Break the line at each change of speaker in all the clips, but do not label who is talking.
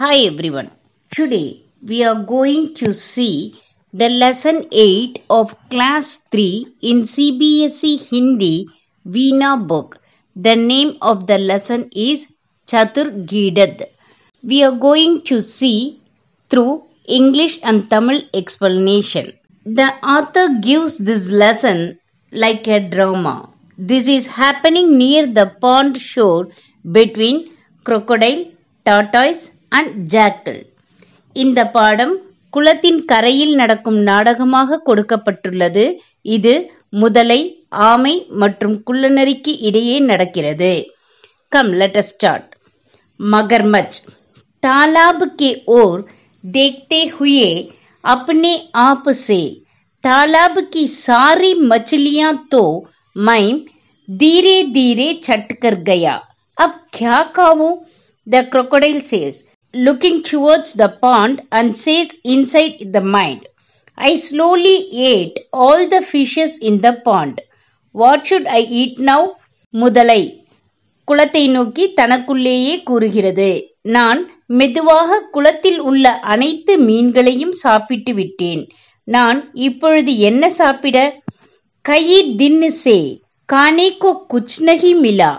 Hi everyone. Today we are going to see the lesson 8 of class 3 in CBSE Hindi Veena book. The name of the lesson is Chatur Gidad. We are going to see through English and Tamil explanation. The author gives this lesson like a drama. This is happening near the pond shore between crocodile, tortoise and jackal இந்த பாடம் குளத்தின் கரையில் நடக்கும் நாடகமாக கொடுக்கப்பட்டுள்ளது இது முதலை ஆமை மற்றும் குள்ளநரிக்கு இடையே நடக்கிறது கம் லெட்டர் ஸ்டார்ட் மகர்மச் தாலாபு கே ஓர் தேக்தே ஹுயே அப்னே ஆப்பு சே தாலாபு கி சாரி மச்சிலியா தோ மைம் தீரே தீரே சட்டுக்கர் கயா அப் கியா காவோ the crocodile says looking towards the pond and says inside the mind, I slowly ate all the fishes in the pond. What should I eat now? முதலை குளத்தை நோக்கி தனக்குள்ளேயே கூறுகிறது நான் மெதுவாக குளத்தில் உள்ள அனைத்து மீன்களையும் சாப்பிட்டு விட்டேன் நான் இப்பொழுது என்ன சாப்பிட கயி தின்னு சே கானே கோ குச்னகி மிலா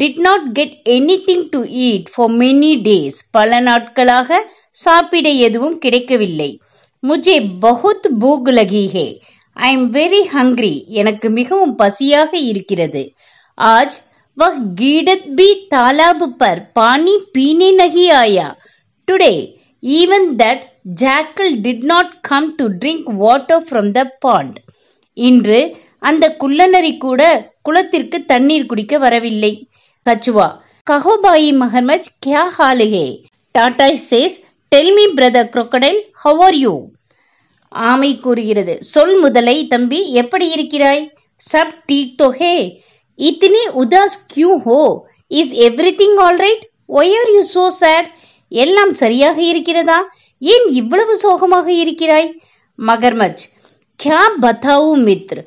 did not get anything to eat for many days பல நாட்களாக சாப்பிட எதுவும் கிடைக்கவில்லை முஜே பகுத் பூக் லகிஹே ஹே ஐ எம் வெரி ஹங்க்ரி எனக்கு மிகவும் பசியாக இருக்கிறது ஆஜ் வஹ் கீடத் பி தாலாப் பர் பானி பீனே நகி ஆயா today even that jackal did not come to drink water from the pond இன்று அந்த குள்ளநரி கூட குளத்திற்கு தண்ணீர் குடிக்க வரவில்லை கச்சுவா கஹோபாயி மஹர்மஜ் கியா ஹாலுகே டாடா says tell me brother crocodile how are you ஆமை கூறுகிறது சொல் முதலை தம்பி எப்படி இருக்கிறாய் சப் டீக் தொகே இத்தினி உதாஸ் கியூ ஹோ is everything all right why are you so sad எல்லாம் சரியாக இருக்கிறதா ஏன் இவ்வளவு சோகமாக இருக்கிறாய் மகர்மஜ் கியா பதாவு மித்ர்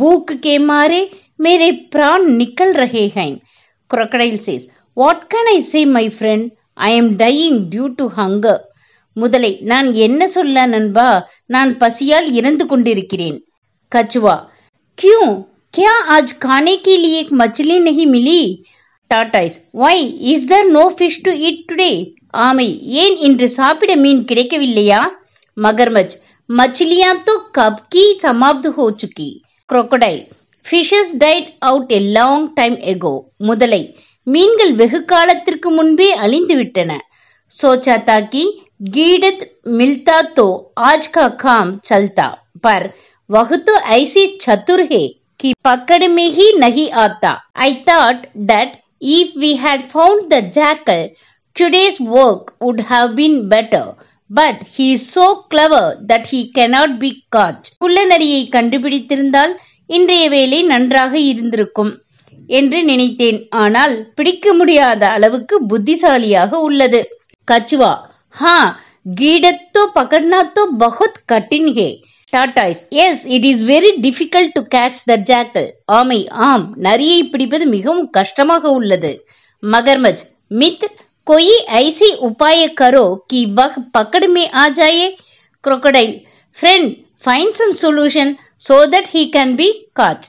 பூக் கே मारे மேரே பிரான் நிக்கல் रहे हैं crocodile says what can I say my friend I am dying due to hunger முதலை நான் என்ன சொல்ல நண்பா நான் பசியால் இறந்து கொண்டிருக்கிறேன் கச்சுவா கியூ கியா ஆஜ் கானே के லியே एक मछली மிலி tortoise why is there no fish to it today ஆமை ஏன் இன்று சாப்பிட மீன் கிடைக்கவில்லையா மகர்மச் மச்சிலியா தோ கப்கி சமாப்து ஹோ crocodile fishes died out a long time ago முதலை மீன்கள் வெகு காலத்திற்கு முன்பே அழிந்துவிட்டன சோச்சா தாக்கி गीडत मिलता तो आज का काम चलता पर वह तो ऐसे चतुर है कि पकड़ में ही नहीं आता I thought that if we had found the jackal today's work would have been better but he so clever that he cannot be caught குள்ள நரியை கண்டுபிடித்திருந்தால் இன்றைய வேலை நன்றாக இருந்திருக்கும் என்று நினைத்தேன் ஆனால் பிடிக்க முடியாத அளவுக்கு புத்திசாலியாக உள்ளது கச்சுவா ஹா கீடத்தோ பகட்னாத்தோ பகத் கட்டின் ஹே tortoise yes it is very difficult to catch the jackal ஆமை ஆம் நரியை பிடிப்பது மிகவும் கஷ்டமாக உள்ளது மகர்மஜ் மித் கொயி ஐசி உபாய கரோ கி பக் பக்கடுமே ஆஜாயே crocodile. Friend find some solution. So that he can be caught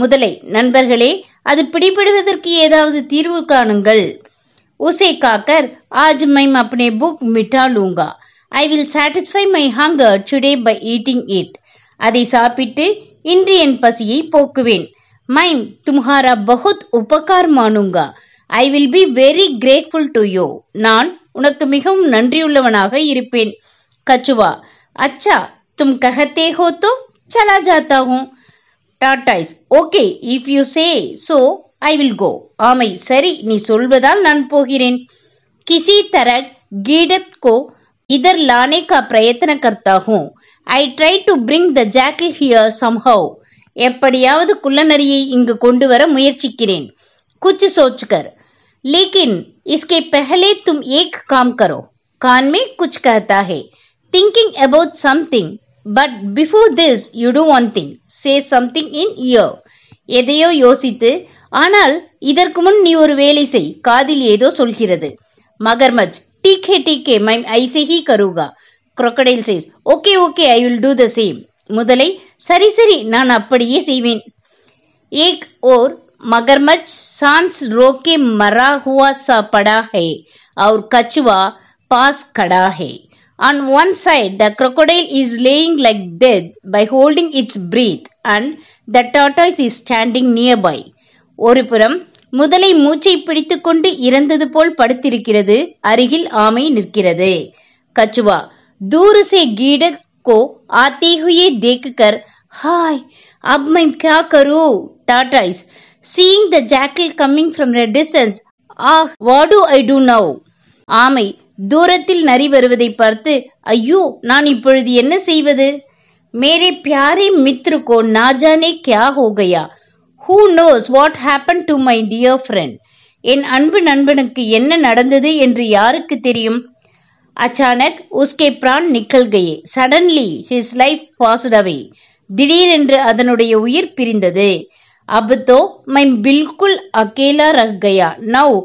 முதலை நண்பர்களே அது பிடிபடுவதற்கு ஏதாவது தீர்வு காணுங்கள் உசை காக்கர் ஆஜ் மைம் அப்னே புக் மிட்டா லூங்கா I will satisfy my hunger today by eating it அதை சாப்பிட்டு இன்று என் பசியை போக்குவேன் மைம் தும்ஹாரா பகுத் உபகார் மானுங்கா I will be very grateful to you நான் உனக்கு மிகவும் நன்றியுள்ளவனாக இருப்பேன் கச்சுவா அச்சா தும் கஹத்தே ஹோத்தோ தோ चला जाता हूँ டாட்டா is okay if you say so I will go ஆமை சரி நீ சொல்வதால் நான் போகிறேன் கிசி தர गीडत को इधर लाने का प्रयत्न करता हूँ I try to bring the jackal here somehow எப்படியாவது குள்ளநரியை இங்கு கொண்டு வர முயற்சிக்கிறேன் कुछ सोचकर लेकिन इसके पहले तुम एक काम करो कान में कुछ कहता है thinking about something but before this you do one thing say something in ear எதையோ யோசித்து ஆனால் இதற்கு முன் நீ ஒரு வேலை செய் காதில் ஏதோ சொல்கிறது மகர்மஜ் டீக்கே டீக்கே மை ஐசே ஹி கருகா crocodile says okay okay I will do the same முதலை சரி சரி நான் அப்படியே செய்வேன் ஏக் ஓர் மகர்மச் सांस ரோகே மராஹுவா சா படாஹே पड़ा கச்சுவா பாஸ் कछुआ पास On one side, the crocodile is laying like dead by holding its breath and the tortoise is standing nearby. ஒருபுறம் முதலை மூச்சை பிடித்துக்கொண்டு இறந்தது போல் படுத்திருக்கிறது அருகில் ஆமை நிற்கிறது கச்சுவா தூருசே से கோ को आते हुए देखकर हाय अब கரு क्या seeing the jackal coming from distance ah what do I do now ஆமை தூரத்தில் நரி வருவதை பார்த்து ஐயோ நான் இப்பொழுது என்ன செய்வது மேரே பியாரே மித்ரு கோ நாஜானே கியா ஹோகையா who knows what happen to my dear friend என் அன்பு நண்பனுக்கு என்ன நடந்தது என்று யாருக்கு தெரியும் அச்சானக் உஸ்கே பிரான் நிக்கல்கையே சடன்லி ஹிஸ் லைஃப் பாஸ்ட் திடீரென்று அதனுடைய உயிர் பிரிந்தது அபுத்தோ மை பில்குல் அகேலா ரஹ் கயா now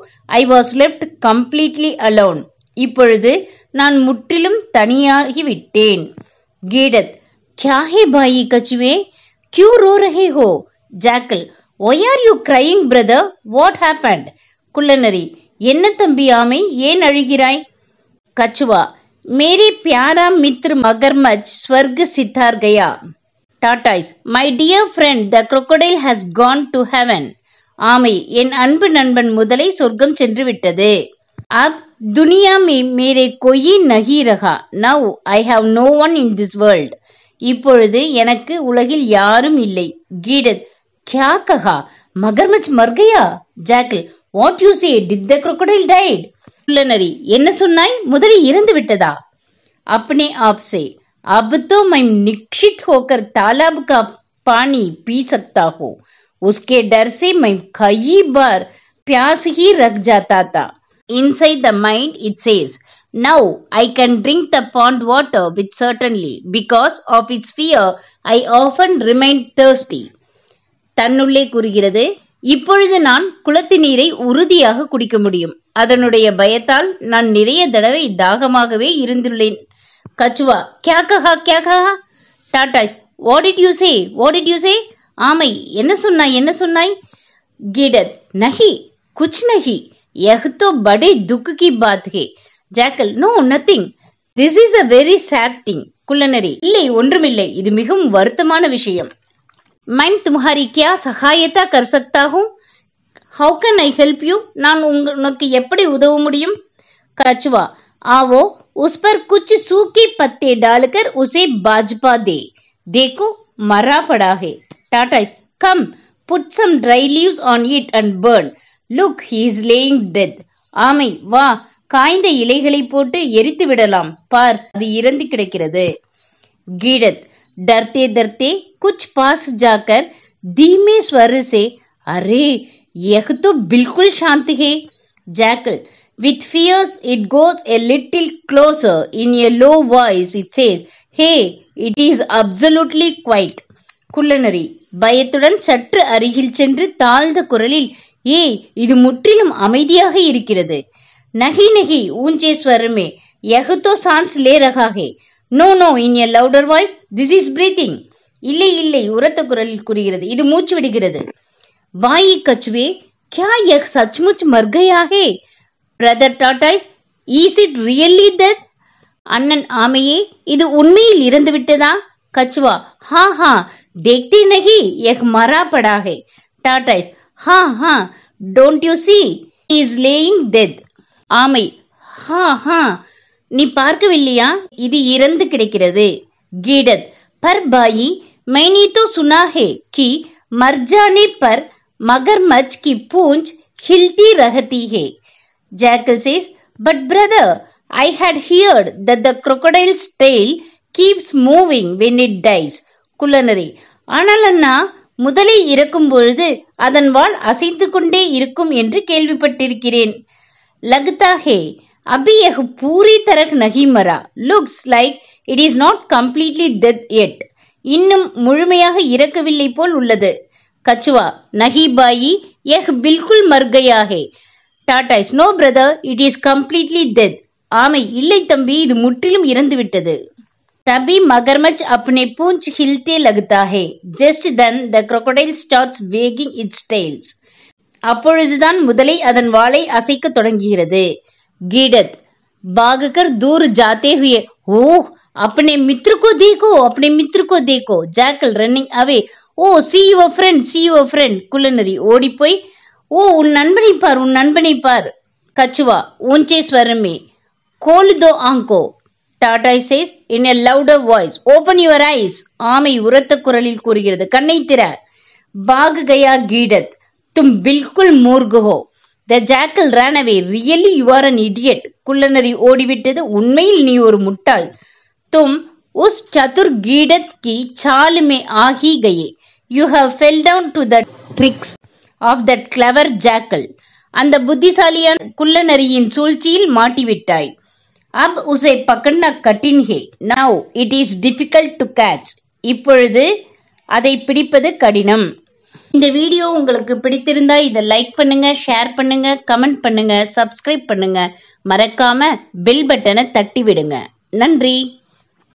I was left completely alone இப்பொழுது நான் முற்றிலும் தனியாகிவிட்டேன் கீடத் கியாஹே பாயி கச்சுவே கியூ ரோ ரஹே ஹோ jackal why are you crying brother what happened குள்ளநரி என்ன தம்பி ஆமை ஏன் அழுகிறாய் கச்சுவா மேரே பியாரா மித்ர் மகர்மச் ஸ்வர்க சித்தார் கயா tortoise my dear friend the crocodile has gone to heaven ஆமை என் அன்பு நண்பன் முதலை சொர்க்கம் சென்று விட்டது अब दुनिया में मेरे कोई नहीं रहा now I have no one in this world இப்பொழுது எனக்கு உலகில் யாரும் இல்லை கீடத் கியா கஹா மகர்மச் மர்கையா jackal what you say did the crocodile died குலனரி என்ன சொன்னாய் முதலி இறந்து விட்டதா अपने आप से अब तो मैं निक्षित होकर तालाब का पानी पी सकता हूँ उसके डर से मैं कई बार प्यास ही रख जाता था inside the mind it says Now I can drink the pond water with certainly because of its fear I often remain thirsty. தன்னுள்ளே கூறுகிறது இப்பொழுது நான் குளத்து நீரை உறுதியாக குடிக்க முடியும் அதனுடைய பயத்தால் நான் நிறைய தடவை தாகமாகவே இருந்துள்ளேன் கச்சுவா கேக்கஹா கேக்கஹா டாடா what did you say what did you say ஆமை என்ன சொன்னாய் என்ன சொன்னாய் கிடத் நஹி குச் நஹி यह तो बड़े दुख की बात है jackal no nothing this is a very sad thing குள்ளநரி இல்லை ஒன்றுமில்லை இது மிகவும் வருத்தமான விஷயம் மைன் தும்ஹாரி கியா சகாயத்தா கர் சக்தாகும் how can I help you நான் உனக்கு எப்படி உதவ முடியும் கச்சுவா आवो उस पर कुछ सूखे पत्ते डालकर उसे बाजपा दे देखो मरा पड़ा है tortoise come put some dry leaves on it and burn look he's lying death ஆமை வா காய்ந்த இலைகளை போட்டு எரித்து விடலாம் பார் அது இறந்து கிடக்கிறது கீடத் டர்த்தே தர்த்தே குச் பாஸ் ஜாக்கர் தீமே स्वर அரே अरे यह तो बिल्कुल शांत है jackal with fears it goes a little closer in a it says hey it is absolutely quiet குள்ளநரி பயத்துடன் சற்று அருகில் சென்று தாழ்ந்த குரலில் ஏய் இது முற்றிலும் அமைதியாக இருக்கிறது நகி நகி ஊஞ்சேஸ்வரமே ஸ்வரமே தோ சான்ஸ் லே ரகாகே no no in a louder voice this is breathing இல்லை இல்லை உரத்த குரலில் கூறுகிறது இது மூச்சு விடுகிறது வாயி கச்சுவே கியா எஹ் சச்முச் மர்கையாகே brother tortoise is it really that அண்ணன் ஆமையே இது உண்மையில் இருந்து விட்டதா கச்சுவா ஹா ஹா தேக்தே நகி எக் மரா படாகே டாட்டாய்ஸ் ஹா ஹா don't you see is lying death ஆமை ஹா ஹா நீ பார்க்கவில்லையா இது இறந்து கிடக்கிறது கீடத் பர் பாயி மைனி தோ சுனாஹே கி மர்ஜானே பர் மகர்மச் கி பூஞ்ச் ஹில்தி ரஹதி ஹே jackal says but brother I had heard that the crocodile's tail keeps moving when it dies. குலனரி ஆனால் அண்ணா முதலை இறக்கும் பொழுது அதன் வால் அசைந்து கொண்டே இருக்கும் என்று கேள்விப்பட்டிருக்கிறேன் லகுதா ஹே அபி எஹ் பூரி தரக் நகிமரா looks like it is not completely death yet இன்னும் முழுமையாக இறக்கவில்லை போல் உள்ளது கச்சுவா நஹிபாயி எஹ் பில்குல் மர்கையாகே tortoise no brother it is completely death ஆமை இல்லை தம்பி இது முற்றிலும் இறந்துவிட்டது तभी मगरमच्छ अपने पूंछ हिलते लगता है just then the crocodile starts wagging its tails அப்பொழுதுதான் முதலை அதன் வாளை அசைக்க தொடங்குகிறது கீடத் பாககர் தூர் ஜாத்தே जाते ஓ ओह अपने मित्र को देखो अपने jackal running away oh see your friend see your friend குள்ளநரி ஓடிப்போய் ஓ உன் நண்பனை பார் உன் நண்பனை பார் கச்சுவா ஸ்வரமே கோலுதோ ஆங்கோ டாடா says in a louder voice open your eyes ஆமை உரத்த குரலில் கூறுகிறது கண்ணை திற பாக் கயா கீடத் தும் பில்குல் மூர்குஹோ the jackal ran away really you are an idiot குள்ளநரி ஓடிவிட்டது உண்மையில் நீ ஒரு முட்டாள் தும் உஸ் சதுர் கீடத் கி சாலுமே ஆகி கயே you have fell down to the tricks of that clever jackal அந்த புத்திசாலியான குள்ளநரியின் சூழ்ச்சியில் மாட்டிவிட்டாய் அப் உசை பக்கன்னா கட்டின் ஹே now it is difficult to catch இப்பொழுது அதை பிடிப்பது கடினம் இந்த வீடியோ உங்களுக்கு பிடித்திருந்தா இதை லைக் பண்ணுங்க ஷேர் பண்ணுங்க கமெண்ட் பண்ணுங்க சப்ஸ்கிரைப் பண்ணுங்க மறக்காம பெல் பட்டனை தட்டி விடுங்க நன்றி